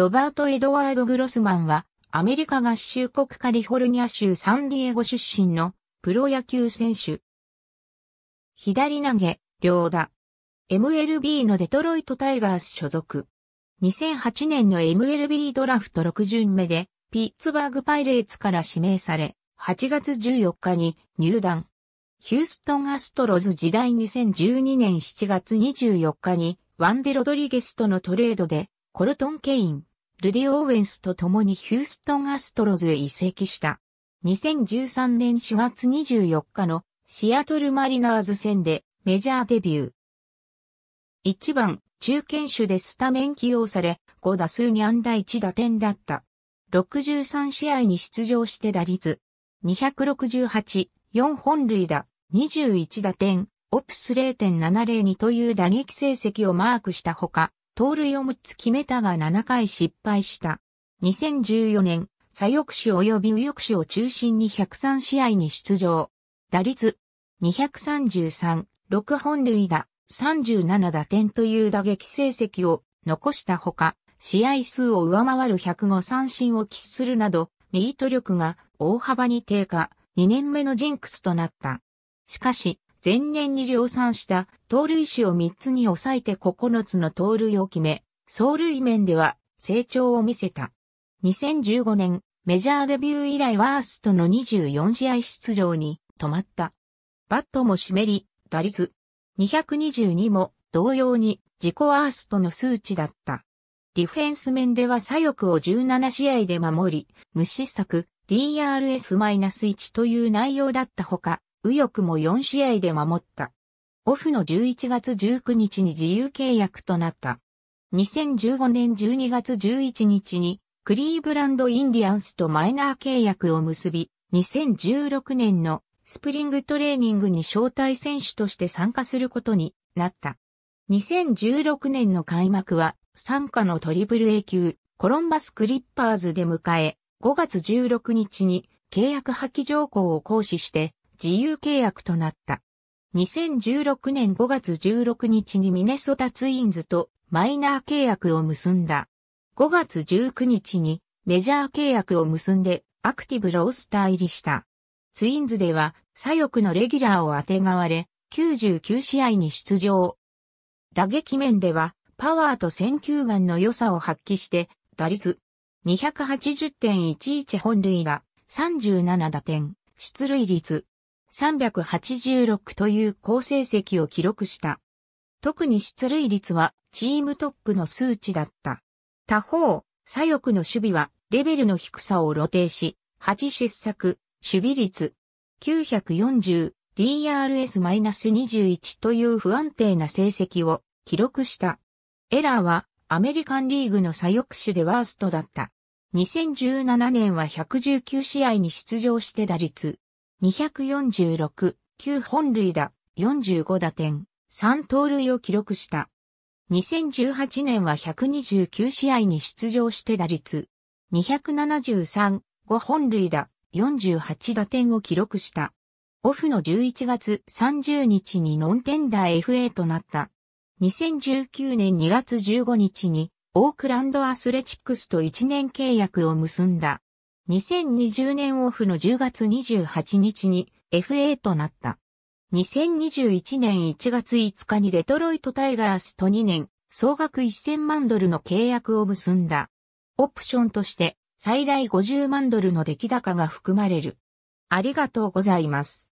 ロバート・エドワード・グロスマンは、アメリカ合衆国カリフォルニア州サンディエゴ出身のプロ野球選手。左投げ、両打。MLB のデトロイトタイガース所属。2008年の MLB ドラフト6巡目で、ピッツバーグパイレーツから指名され、8月14日に入団。ヒューストンアストロズ時代2012年7月24日に、ワンデ・ロドリゲスとのトレードで、コルトン・ケイン、ルディ・オーウェンスと共にヒューストン・アストロズへ移籍した。2013年4月24日のシアトル・マリナーズ戦でメジャーデビュー。1番、中堅手でスタメン起用され、5打数に安打1打点だった。63試合に出場して打率。268、4本塁打、21打点、オプス0.702という打撃成績をマークしたほか、盗塁を6つ決めたが7回失敗した。2014年、左翼手及び右翼手を中心に103試合に出場。打率233、6本塁打、37打点という打撃成績を残したほか、試合数を上回る105三振を喫するなど、ミート力が大幅に低下、2年目のジンクスとなった。しかし、前年に量産した盗塁手を3つに抑えて9つの盗塁を決め、走塁面では成長を見せた。2015年、メジャーデビュー以来ワーストの24試合出場に止まった。バットも湿り、打率222も同様に自己ワーストの数値だった。ディフェンス面では左翼を17試合で守り、無失策 DRS-1 という内容だったほか、右翼も4試合で守った。オフの11月19日に自由契約となった。2015年12月11日にクリーブランドインディアンスとマイナー契約を結び、2016年のスプリングトレーニングに招待選手として参加することになった。2016年の開幕は参加のトリプル A 級コロンバスクリッパーズで迎え、5月16日に契約破棄条項を行使して自由契約となった。2016年5月16日にミネソタツインズとマイナー契約を結んだ。5月19日にメジャー契約を結んでアクティブロースター入りした。ツインズでは左翼のレギュラーを当てがわれ、99試合に出場。打撃面ではパワーと選球眼の良さを発揮して、打率280.11本塁打、37打点、出塁率386という好成績を記録した。特に出塁率はチームトップの数値だった。他方、左翼の守備はレベルの低さを露呈し、8失策、守備率 940DRS-21 という不安定な成績を記録した。エラーはアメリカンリーグの左翼手でワーストだった。2017年は119試合に出場して打率246、9本塁打、45打点、3盗塁を記録した。2018年は129試合に出場して打率、273、5本塁打、48打点を記録した。オフの11月30日にノンテンダー FA となった。2019年2月15日にオークランドアスレチックスと1年契約を結んだ。2020年オフの10月28日に FA となった。2021年1月5日にデトロイトタイガースと2年、総額1000万ドルの契約を結んだ。オプションとして最大50万ドルの出来高が含まれる。ありがとうございます。